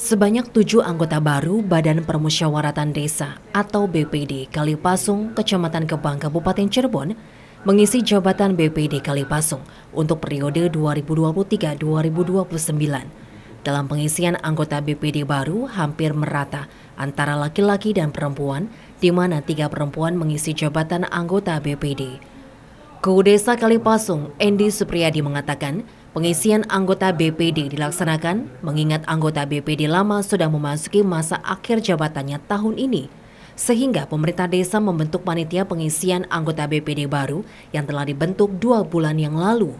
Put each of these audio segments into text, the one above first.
Sebanyak tujuh anggota baru Badan Permusyawaratan Desa atau BPD Kalipasung, Kecamatan Kebang, Kabupaten Cirebon, mengisi jabatan BPD Kalipasung untuk periode 2023-2029. Dalam pengisian anggota BPD baru hampir merata antara laki-laki dan perempuan, di mana tiga perempuan mengisi jabatan anggota BPD. Kudesa Kalipasung, Endi Supriyadi mengatakan, Pengisian anggota BPD dilaksanakan mengingat anggota BPD lama sudah memasuki masa akhir jabatannya tahun ini. Sehingga pemerintah desa membentuk panitia pengisian anggota BPD baru yang telah dibentuk dua bulan yang lalu.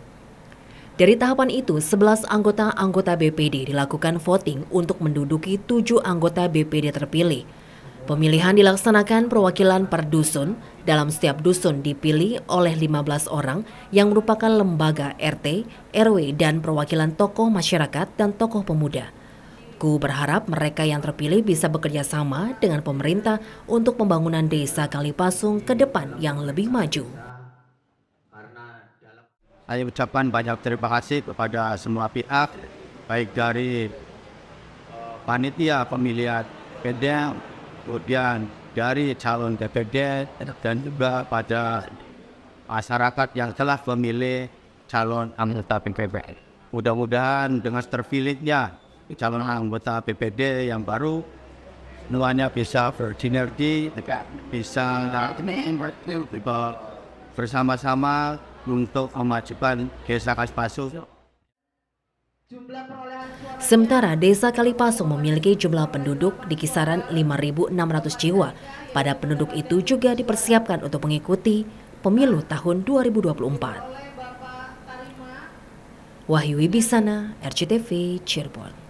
Dari tahapan itu, 11 anggota-anggota BPD dilakukan voting untuk menduduki tujuh anggota BPD terpilih – Pemilihan dilaksanakan perwakilan per dusun, dalam setiap dusun dipilih oleh 15 orang yang merupakan lembaga RT, RW, dan perwakilan tokoh masyarakat dan tokoh pemuda. Ku berharap mereka yang terpilih bisa bekerja sama dengan pemerintah untuk pembangunan desa Kalipasung ke depan yang lebih maju. Saya ucapkan banyak terima kasih kepada semua pihak, baik dari eh, panitia pemilihan PDM, kemudian dari calon DPD dan juga pada masyarakat yang telah memilih calon anggota PPD. Mudah-mudahan dengan terpilihnya calon anggota PPD yang baru semuanya bisa bersinergi, bisa bersama-sama untuk memajukan desa Kaspasu. Sementara desa Kalipasung memiliki jumlah penduduk di kisaran 5.600 jiwa. Pada penduduk itu juga dipersiapkan untuk mengikuti pemilu tahun 2024. Wahyu Wibisana, RCTV, Cirebon.